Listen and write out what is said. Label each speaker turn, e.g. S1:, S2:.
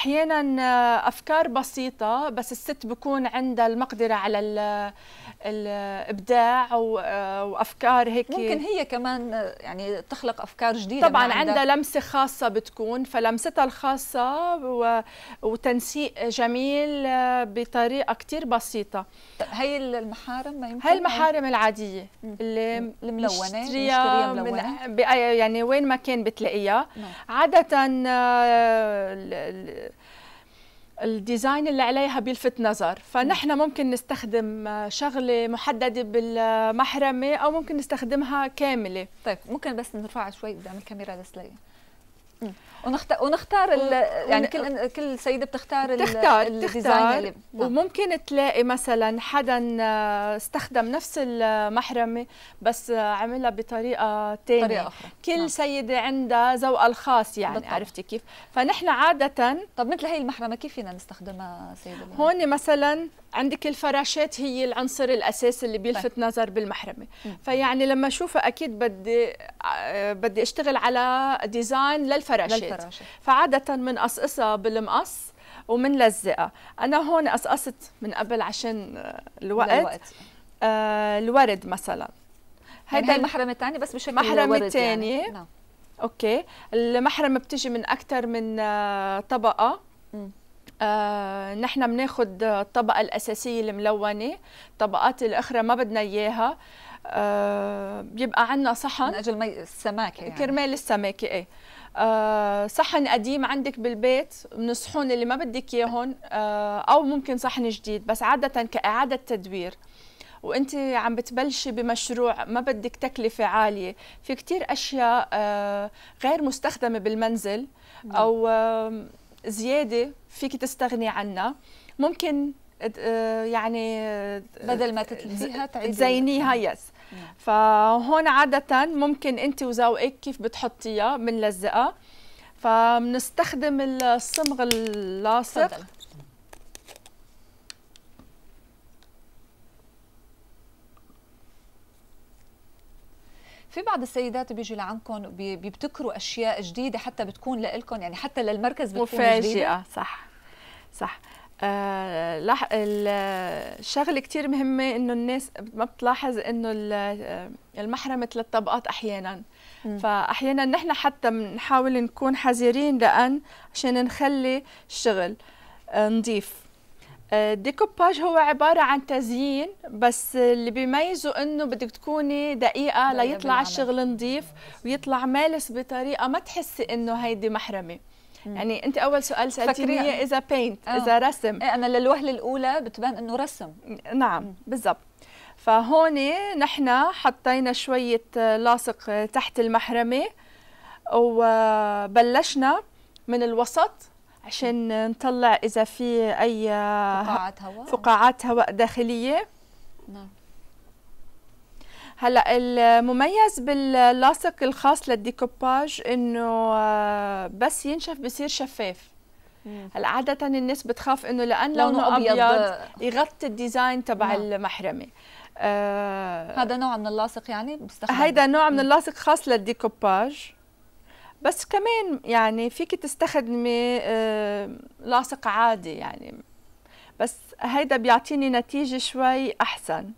S1: احيانا آه، افكار بسيطه بس الست بكون عندها المقدره على الابداع آه، وافكار هيك ممكن هي كمان آه، يعني تخلق افكار جديده طبعا عندها لمسه خاصه بتكون فلمستها الخاصه وتنسيق جميل بطريقه كثير بسيطه هي المحارم ما يمكن هي المحارم العاديه اللي الملونه بتشتريها ملونه يعني وين ما كان بتلاقيها نعم. عاده الديزاين اللي عليها بيلفت نظر فنحن ممكن نستخدم آه، شغله محدده بالمحرمه او ممكن نستخدمها كامله طيب ممكن بس نرفعها شوي قدام الكاميرا لسليم ونختار ونختار ال... يعني كل كل سيده بتختار تختار الديزاين اللي... نعم. وممكن تلاقي مثلا حدا آه، استخدم نفس المحرمه بس آه، عملها بطريقه ثانيه طريقه اخرى كل نعم. سيده عندها ذوقها الخاص يعني بالطبع. عرفتي كيف فنحن عاده طب مثل هي المحرمه كيف فينا نستخدمها سيده هون مثلا عندك الفراشات هي العنصر الاساسي اللي بيلفت نظر بالمحرمه فيعني لما اشوفها اكيد بدي آه، بدي اشتغل على ديزاين للفراشات, للفراشات. فعاده بنقصقصها بالمقص ومنلزقها انا هون قصقصت من قبل عشان آه، الوقت, الوقت. آه الورد مثلا يعني هيدا يعني المحرمه الثانيه بس بشكل محرمه الثانيه يعني. نعم. اوكي المحرمه بتجي من اكثر من آه، طبقه م. آه، نحن بناخد الطبقة الأساسية الملونة الطبقات الأخرى ما بدنا إياها آه، بيبقى عندنا صحن من أجل مي السماكة يعني. كرمال السماكة إيه آه، صحن قديم عندك بالبيت من الصحون اللي ما بدك إياهم آه، أو ممكن صحن جديد بس عادة كإعادة تدوير وانت عم بتبلشي بمشروع ما بدك تكلفه عاليه في كتير اشياء آه، غير مستخدمه بالمنزل نعم. او زياده فيك تستغني عنها ممكن آه، يعني آه، بدل ما تتلهيها تزينيها يس نعم. فهون عادة ممكن انت وزوقك كيف بتحطيها بنلزقها فبنستخدم الصمغ اللاصق في بعض السيدات بيجي لعندكم بيبتكروا اشياء جديده حتى بتكون لكم يعني حتى للمركز بتكون مفاجئه جديدة. صح صح آه لح... الشغلة كثير مهمة إنه الناس ما بتلاحظ إنه آه، المحرمة ثلاث طبقات أحيانا م. فأحيانا نحن حتى بنحاول نكون حذرين لأن عشان نخلي الشغل آه، نظيف آه، ديكوباج هو عبارة عن تزيين بس اللي بيميزه انه بدك تكوني دقيقة ليطلع الشغل نظيف ويطلع مالس بطريقة ما تحسي انه هيدي محرمة يعني انت اول سؤال سالتيني هي اذا بينت آه. اذا رسم ايه انا للوهله الاولى بتبان انه رسم نعم بالضبط فهون نحن حطينا شويه آه، لاصق تحت المحرمه وبلشنا من الوسط عشان نطلع اذا في اي فقاعات هواء فقاعات هواء داخليه نعم هلا المميز باللاصق الخاص للديكوباج انه آه، بس ينشف بصير شفاف هلا عادة الناس بتخاف انه لان لونه ابيض, أبيض يغطي الديزاين تبع نعم. المحرمه آه هذا نوع من اللاصق يعني هيدا نوع من اللاصق خاص للديكوباج بس كمان يعني فيك تستخدمي آه، لاصق عادي يعني بس هيدا بيعطيني نتيجه شوي احسن